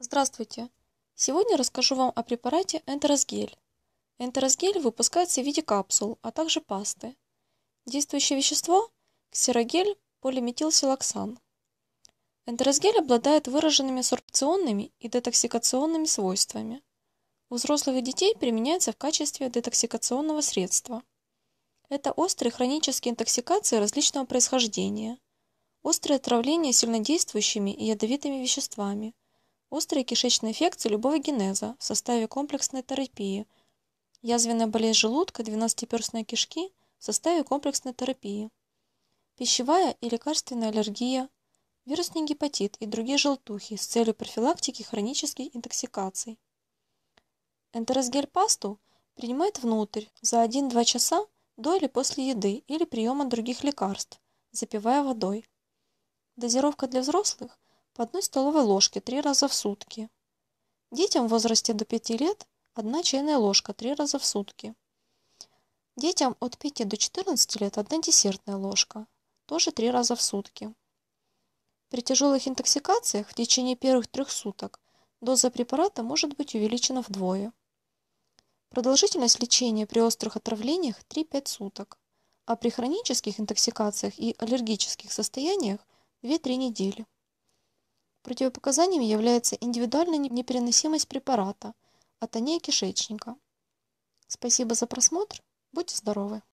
Здравствуйте! Сегодня расскажу вам о препарате энтеросгель. Энтеросгель выпускается в виде капсул, а также пасты. Действующее вещество – ксерогель полиметилсилоксан. Энтеросгель обладает выраженными сорбционными и детоксикационными свойствами. У взрослых и детей применяется в качестве детоксикационного средства. Это острые хронические интоксикации различного происхождения, острые отравления сильнодействующими и ядовитыми веществами – Острые кишечные инфекции любого генеза в составе комплексной терапии. Язвенная болезнь желудка, двенадцатиперстной кишки в составе комплексной терапии. Пищевая и лекарственная аллергия, вирусный гепатит и другие желтухи с целью профилактики хронических интоксикаций. Энтеросгель-пасту принимает внутрь за 1-2 часа до или после еды или приема других лекарств, запивая водой. Дозировка для взрослых по одной столовой ложке три раза в сутки. Детям в возрасте до 5 лет одна чайная ложка три раза в сутки. Детям от 5 до 14 лет одна десертная ложка, тоже три раза в сутки. При тяжелых интоксикациях в течение первых трех суток доза препарата может быть увеличена вдвое. Продолжительность лечения при острых отравлениях 3-5 суток, а при хронических интоксикациях и аллергических состояниях 2-3 недели. Противопоказанием является индивидуальная непереносимость препарата, атония кишечника. Спасибо за просмотр. Будьте здоровы!